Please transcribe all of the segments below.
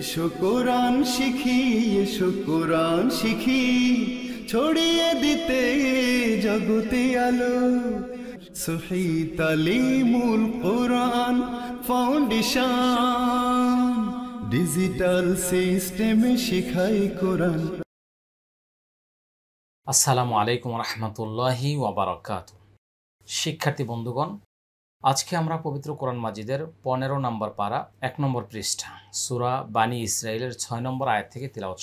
এসো কোরআন শিখি এসো কোরআন শিখি ছড়িয়ে দিতে জগতে আলো সহিত মূল কোরআন ফাউন্ডেশন ডিজিটাল সিস্টেমে শিখাই কোরআন আসসালামু আলাইকুম রহমতুল্লাহি ওবরাকাত শিক্ষার্থী বন্ধুগণ আজকে আমরা পবিত্র কোরআন মাজিদের পনেরো নম্বর পারা এক নম্বর পৃষ্ঠা সুরা বানী ইসরায়েলের ছয় নম্বর আয়াত থেকে তিলাওয়াত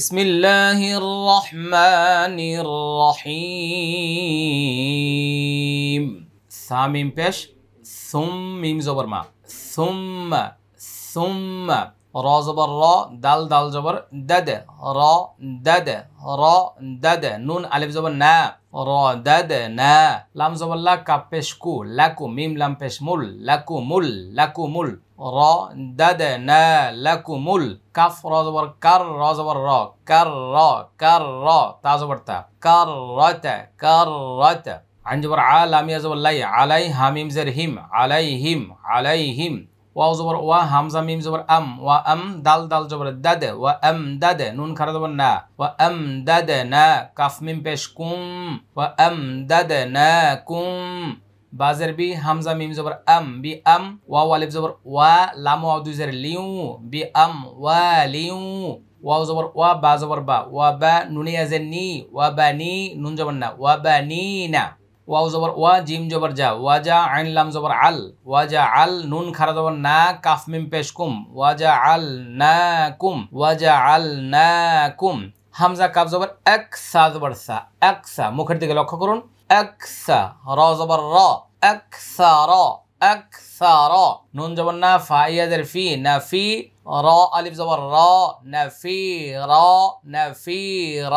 শুরু করছি সামিম পেশ সুম মিম জবর মা সুম সুম র জবর র দাল দাল জবর দাদে র দাদে র দাদে নুন আলিফ জবর না র দাদে না লাম জবর লা কাপেশ কু লাকু মিম লাম পেশ মুল লাকু মুল লাকু মুল র দাদে না লাকু মুল কাফ র জবর কার র জবর র কার র কার র তা জবর তা কার রতে কার রতে আইন জবর আ লামিয়া জবর লাই আলাই হামিম জের হিম আলাই হিম ওয়া জবর ওয়া হামজা মিম জবর আম ওয়া আম দাল দাল জবর দাদে ওয়া আম দাদে নুন খারা জবর না ওয়া আম দাদে না কাফ মিম পেশ কুম ওয়া আম দাদে না কুম বাজের বি হামজা মিম জবর আম বি আম ওয়া ওয়ালিফ জবর ওয়া লাম ওয়া দুজের লিউ বি আম ওয়া লিউ ওয়াও জবর ওয়া বা জবর বা ওয়া বা নুনিয়া জেন নি ওয়া বা নি নুন জবর না ওয়া বা নি না ওয়াও জবর ওয়া জিম জবর যা ওয়াজা আইন লাম জবর আল ওয়াজা আল নুন খারা জবর না কাফ মিম পেশ কুম ওয়াজা আল না কুম ওয়াজা আল না কুম হামজা কাফ জবর এক সা জবর সা এক সা মুখের দিকে লক্ষ্য করুন এক সা র জবর র এক সা র এক সা র নুন জবর না ফা ইয়াদের ফি না ফি র আলিফ জবর র না ফি র না ফি র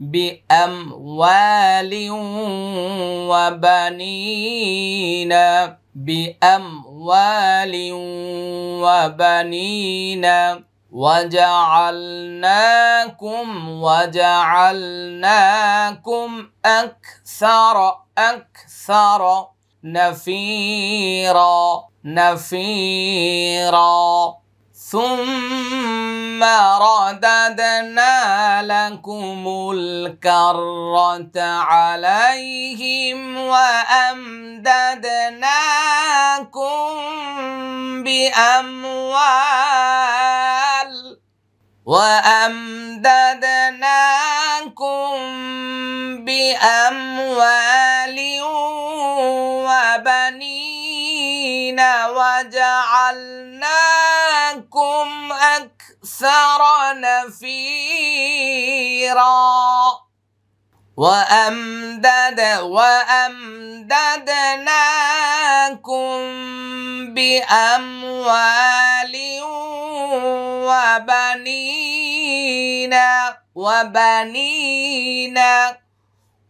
بأموال وبنين بأموال وبنين وجعلناكم وجعلناكم أكثر أكثر نفيرا نفيرا ثم رددنا لكم الكرة عليهم وأمددناكم بأموال وأمددناكم بأموال وبنين وجعلناكم أكثر نفيرا وأمدد وأمددناكم بأموال وبنينا وبنينا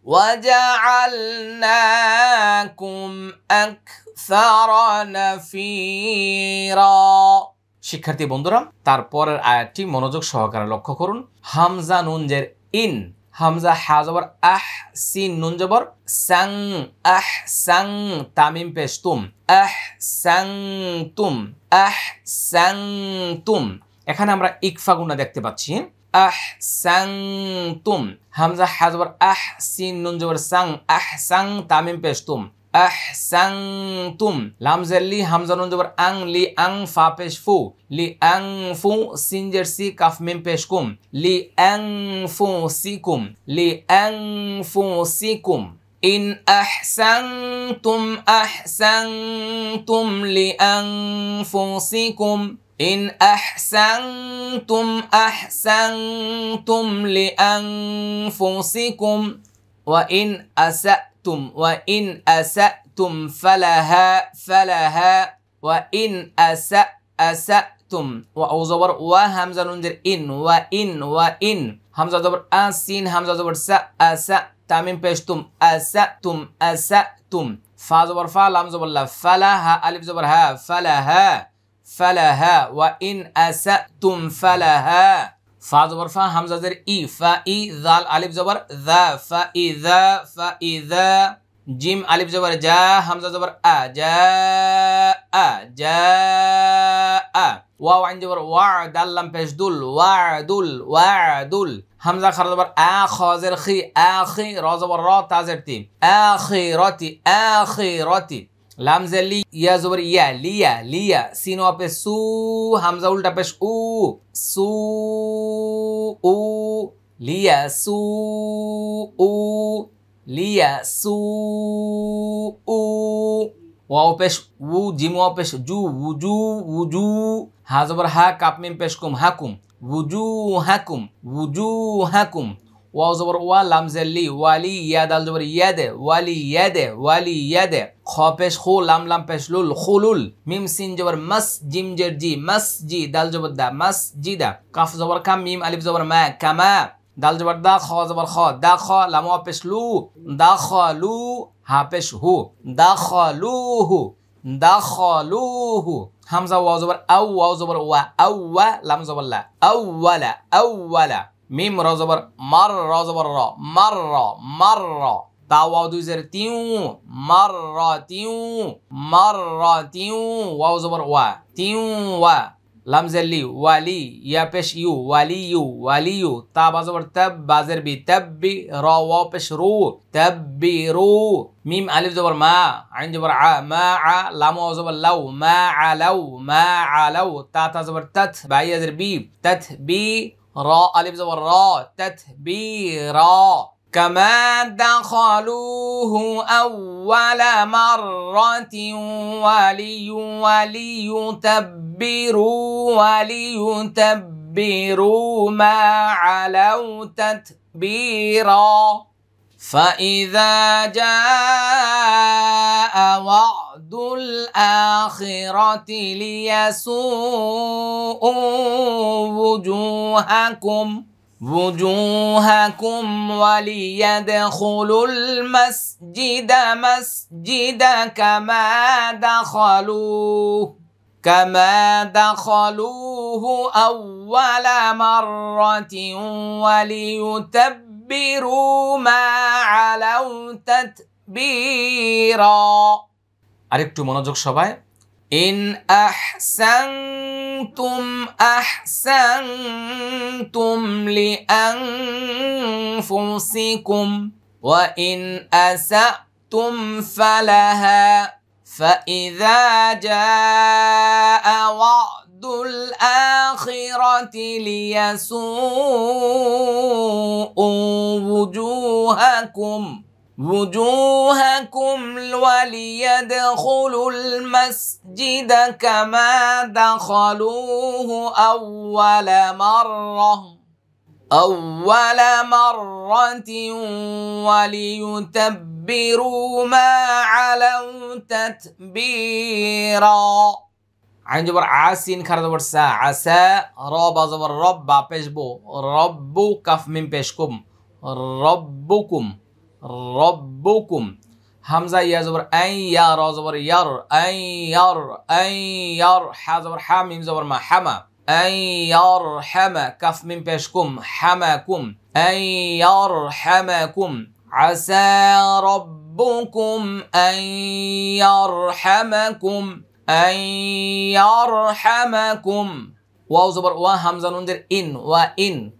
وجعلناكم أكثر نفيرا শিক্ষার্থী বন্ধুরা তারপরের আয়াতটি মনোযোগ সহকারে লক্ষ্য করুন হামজা নুনজের ইন হামজা হাজবর আহ সিন নুন জবর সাং আহ সাং তামিম পেশ তুম আহ সাং তুম আহ সাং তুম এখানে আমরা ইকফাগুনা দেখতে পাচ্ছি আহ সাং তুম হামজা হাজবর আহ সিন নুন জবর সাং আহ সাং তামিম পেশ তুম أحسنتم لامز زلي همزة نون دبر أن لي أن فا بيش فو لي أن فو سينجر سي كاف ميم بيش كم لي أن فو سيكم لي أن فو سيكم إن أحسنتم أحسنتم لأنفسكم إن أحسنتم أحسنتم لأنفسكم وإن أسأتم أسأتم وإن أسأتم فلها فلها وإن أسأ أسأتم واو زبر و همزة إن وإن وإن همزة دبر أن سين همزة دبر س أس تامين بيشتم أسأتم أسأتم فا زبر فا لام زبر فلها ألف زبر ها فلها فلها وإن أسأتم فلها فا زبر فا همزه زر اي فا اي ذال الف زبر ذا فا اي ذا فا اي ذا جيم الف زبر جا همزه زبر ا جا ا جا ا واو عين زبر وع لم پیش دل وعدل وعدل همزه خر زبر ا خازر خي اخي را زبر را تا زبتي اخرتي اخرتي লামজে লি ইয়া জবর ইয়া লিয়া লিয়া সিনো আপে সু হামজা উল্টা পেশ উ সু উ লিয়া সু উ লিয়া সু উ ওয়াও পেশ উ জিম অপেশ জু উজু উজু হা জবর হা কাপ মিম পেশ কুম হাকুম উজু হাকুম উজু হাকুম ওয়াও জবর ওয়া লামজের লি ওয়ালি ইয়াদ আল জবর ইয়াদে ওয়ালি ইয়াদে ওয়ালি ইয়াদে খ পেশ খু লাম লাম পেশ লুল খুলুল মিম সিন জবর মাস জিম জের জি মাস জি দাল জবর দা মাস জি দা কাফ জবর কাম মিম আলিফ জবর মা কামা দাল জবর দা খ জবর খ দা খ লাম পেশ লু দা খ লু হা পেশ হু দা খ লু হু দা খ লু হু হামজা ওয়াও জবর আউ ওয়াও জবর ওয়া আউ ওয়া লাম জবর লা আউ ওয়ালা আউ ওয়ালা ميم رازبر مر را مر را مر مرة تا واو دو زر تيو مرة تيو مرة تيو واو زبر وا تيو وا لمز اللي ولي يا پش يو والي يو تا بازبر تب تب بي تب بي را واو پش رو بي رو ميم الف زبر ما عين زبر ع ما ع لام واو زبر لو ما ع لو ما ع لو تا تا زبر تت بعي زر بي تت بي راء الف زبر راء تتبيرا كما دخلوه أول مرة ولي وليتبروا وليتبروا ما علوا تتبيرا فإذا جاء وعد وعرض الآخرة ليسوءوا وجوهكم وجوهكم وليدخلوا المسجد مسجدا كما دخلوه كما دخلوه أول مرة وليتبروا ما علوا تتبيرا আরেকটু মনোযোগ সবাই ইন আহসানতুম আহসানতুম লিআনফুসিকুম ওয়া ইন আসাতুম ফালাহা فإذا جاء وعد الآخرة ليسوءوا وجوهكم وجوهكم وليدخلوا المسجد كما دخلوه أول مرة أول مرة وليتبروا ما علوا تتبيرا عن جبر عاسين خرد ورسا عسى رابا زبر ربا بيشبو ربو كف من بيشكم ربكم ربكم همزه يا زبر أي يا را زبر أي این أي این یر ح زبر ما حما زبر ما حما كف من بشكم حماكم أي کم حماكم این یرحمکم عسى ربكم ان يرحمكم ان يرحمكم واو زبر و همزه ندر إن وإن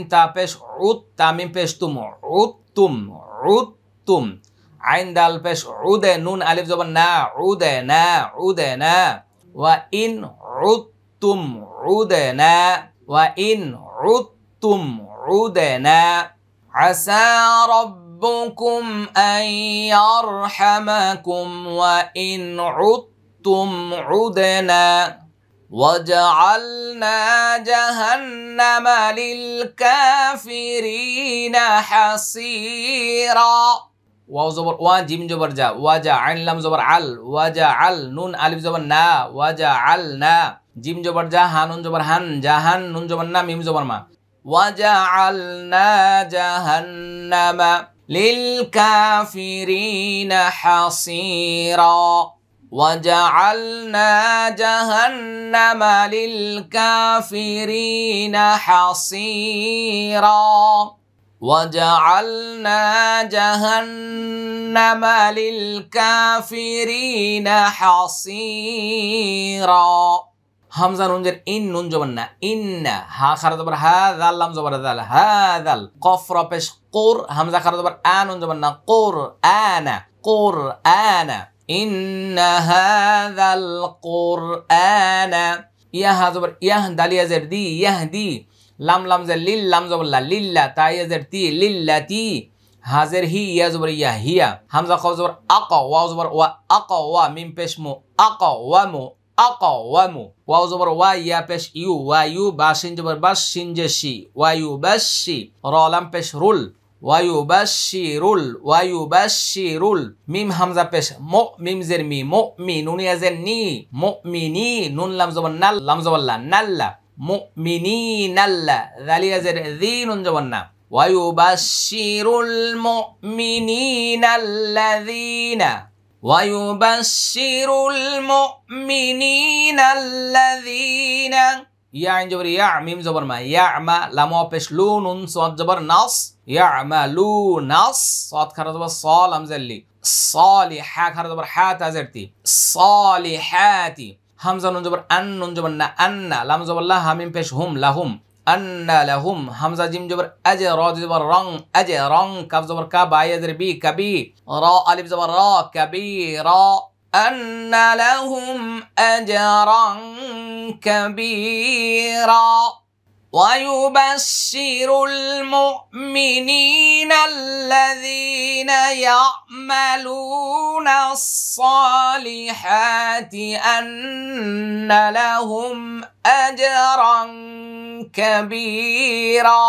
و تا بش عود تا من بش تم عود عدتم عدتم عند الفش عود نون ألف نا عود نا وإن عدتم نا وإن عدتم نا عسى ربكم أن يرحمكم وإن عدتم عدنا وجعلنا جهنم للكافرين حصيرا واو زبر وا جيم زبر جا وجعل لم زبر عل وجعل نون الف زبر نا وجعلنا জিম জবর জা হা নুন زبر হান جهن نون زبر نا ميم زبر ما وجعلنا جهنم للكافرين حصيرا وجعلنا جهنم للكافرين حصيرا وجعلنا جهنم للكافرين حصيرا همزة نونجر إن نونجو بنا إن ها خرد بر هذا اللام زبر ذال هذا القفر بش قر همزة خرد بر آن نونجو بنا قر آن قر آن إن هذا القرآن يا زبر يه داليا زردي يهدي لام لام زر لل لام زبر لا للا تايا زرتي للتي হাজের হি ইয়া জবর ইয়া হিয়া হামজা খাও জবর আক ওয়া জবর ওয়া আক ওয়া মিম পেশ মু আক ওয়া মু আক ওয়া মু ওয়া জবর ওয়া ইয়া পেশ ইউ ওয়া ইউ বা সিন জবর বা সিন ওয়া ইউ বাসি শি লাম পেশ রুল ويبشر ويبشر ميم همزة پیش مو ميم زر مي مؤمنون يزر ني مؤمنين نون لمز نل لام لا نل مؤمنين الله ذلي يزر ذي نون نا ويبشر المؤمنين الذين ويبشر المؤمنين الذين ইয়া আইন জবর ইয়া মিম জবর মা ইয়া আমা লাম অপেশ লু নুন সদ জবর নাস ইয়া আমা লু নাস সদ খারা জবর সল আমজাল্লি সলি হ্যা খারা জবর হ্যা তাজারতি সলি হ্যাতি হামজা নুন জবর আন নুন জবর না আন্না লাম জবর লা হামিম পেশ হুম লাহুম আন্না লাহুম হামজা জিম জবর আজ র জবর রং আজ রং কাব জবর কাব আই আজের বি কাবি র আলিফ জবর র কাবি র أن لهم أجرا كبيرا ويبشر المؤمنين الذين يعملون الصالحات أن لهم أجرا كبيرا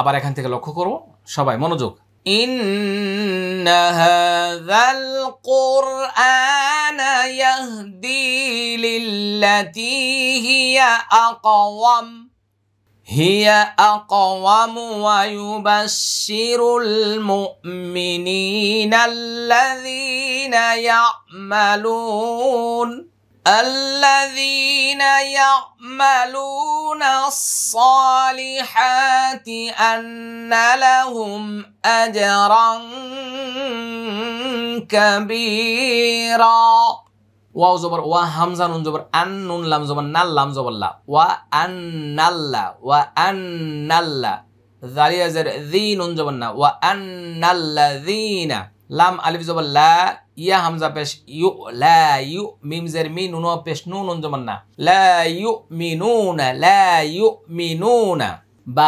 আবার এখান থেকে লক্ষ্য করব সবাই মনোযোগ إن هذا القرآن يهدي للتي هي أقوم هي أقوم ويبشر المؤمنين الذين يعملون الذين يعملون الصالحات أن لهم أجرا كبيرا واو زبر همزه نون زبر أن نون لام زبر ن لام زبر لا وأن و ان لا ذالي زر ذي نون زبر وأن الذين لام ألف زبر لا ইয়া হামজা পেশ ইউ লা ইউ মিম জের মি নুন পেশ নুন অঞ্জমান না লা ইউ মি নুন লা ইউ মি নুন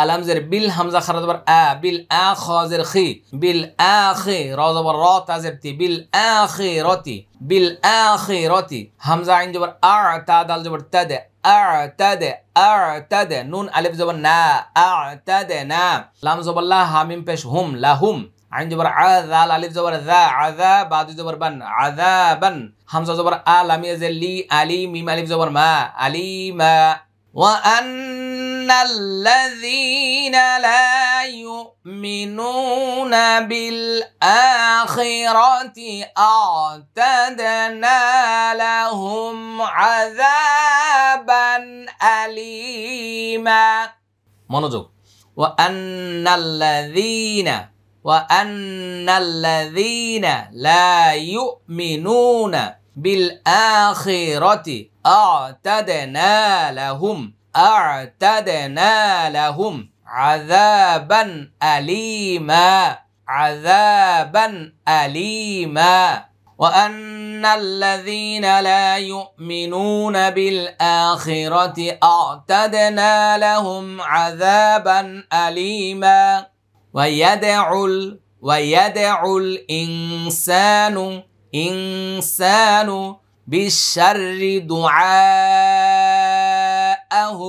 লাম জের বিল হামজা খারা জবর আ বিল আ খ জের খি বিল আ খি র জবর র তা জের তি বিল আ খি রতি বিল আ খি রতি হামজা আইন জবর আ তা দাল জবর তা দে দে আ'তাদে দে নুন আলিফ জবর না দে না লাম জবর লা হামিম পেশ হুম লা হুম عين جبر عذا الالف جبر ذا عذا بعد جبر بن عذابا همزه جبر ا لام يز لي علي ميم الف جبر ما ما وان الذين لا يؤمنون بالاخره اعتدنا لهم عذابا اليما মনোযোগ وان الذين وأن الذين لا يؤمنون بالآخرة أعتدنا لهم أعتدنا لهم عذابا أليما عذابا أليما وأن الذين لا يؤمنون بالآخرة أعتدنا لهم عذابا أليما ويدع ال ويدع الإنسان إنسان بالشر دعاءه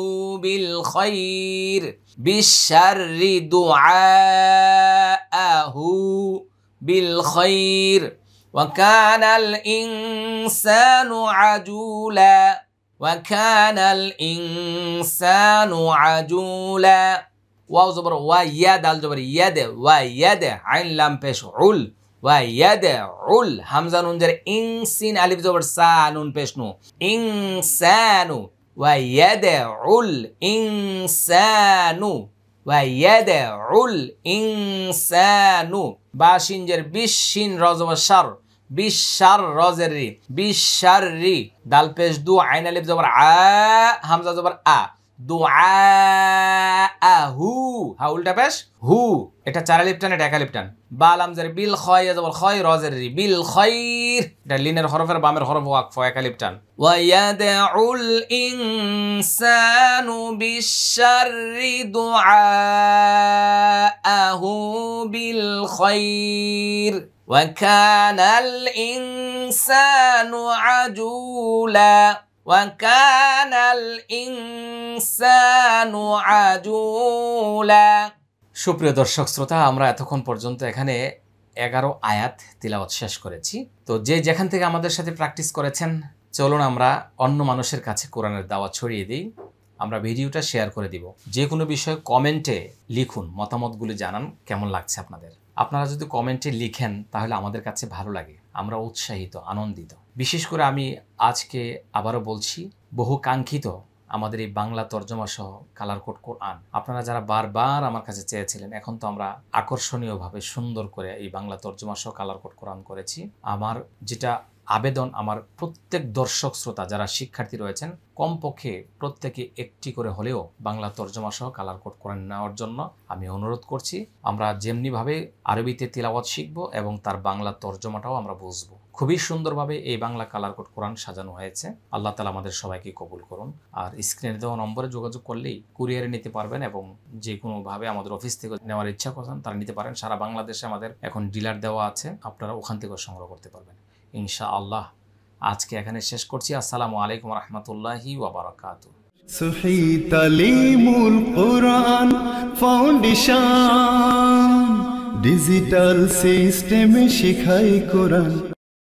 بالخير بالشر دعاءه بالخير وكان الإنسان عجولا وكان الإنسان عجولا ওয়াও জবর ওয়া ইয়া দাল জবর ইয়া দে ওয়া ইয়া দে আইন লাম পেশ উল ওয়া ইয়া দে উল হামজা নুন জের ইং সিন আলিফ জবর সা নুন পেশ নু ইং সানু ওয়া ইয়া দে উল ইং সানু ওয়া ইয়া দে উল ইং সানু বা শিন জের বিশ শিন র জবর সার বিশার রজের রি বিশার রি দাল পেশ দু আইন আলিফ জবর আ হামজা জবর আ দোয়াহু হা উল্টা পেশ হু এটা চারা লিপটান এটা একা লিপটান বা লামজার বিল খয় জবল খয় রজের রি বিল খয়ির এটা লিনের হরফের বামের হরফ ওয়াকফ একা লিপটান ওয়ায়াদউল ইনসানু বিশাররি দুআহু বিল খয়ির وكان الإنسان আজুলা وكان الإنسان عجولا সুপ্রিয় দর্শক শ্রোতা আমরা এতক্ষণ পর্যন্ত এখানে এগারো আয়াত তিলাওয়াত শেষ করেছি তো যে যেখান থেকে আমাদের সাথে প্র্যাকটিস করেছেন চলুন আমরা অন্য মানুষের কাছে কোরআনের দাওয়া ছড়িয়ে দিই আমরা ভিডিওটা শেয়ার করে দিব যে কোনো বিষয়ে কমেন্টে লিখুন মতামতগুলি জানান কেমন লাগছে আপনাদের আপনারা যদি কমেন্টে লিখেন তাহলে আমাদের কাছে ভালো লাগে আমরা উৎসাহিত আনন্দিত বিশেষ করে আমি আজকে আবারও বলছি বহু কাঙ্ক্ষিত আমাদের এই বাংলা তর্জমা সহ কালার কোড কোরআন আপনারা যারা বারবার আমার কাছে চেয়েছিলেন এখন তো আমরা আকর্ষণীয়ভাবে সুন্দর করে এই বাংলা তর্জমা সহ কালার কোড কোরআন করেছি আমার যেটা আবেদন আমার প্রত্যেক দর্শক শ্রোতা যারা শিক্ষার্থী রয়েছেন কমপক্ষে প্রত্যেকে একটি করে হলেও বাংলা তর্জমা সহ কালার কোড করে নেওয়ার জন্য আমি অনুরোধ করছি আমরা যেমনিভাবে আরবিতে তিলাওয়াত শিখব এবং তার বাংলা তর্জমাটাও আমরা বুঝব খুবই সুন্দরভাবে এই বাংলা কালার কোড কোরআন সাজানো হয়েছে আল্লাহ তালা আমাদের সবাইকে কবুল করুন আর স্ক্রিনে দেওয়া নম্বরে যোগাযোগ করলেই কুরিয়ারে নিতে পারবেন এবং যে কোনোভাবে আমাদের অফিস থেকে নেওয়ার ইচ্ছা করেন তারা নিতে পারেন সারা বাংলাদেশে আমাদের এখন ডিলার দেওয়া আছে আপনারা ওখান থেকেও সংগ্রহ করতে পারবেন ইনশা আল্লাহ আজকে এখানে শেষ করছি আসসালামু আলাইকুম রহমতুল্লাহি ফাউন্ডেশন ডিজিটাল সিস্টেমে শিখাই কোরআন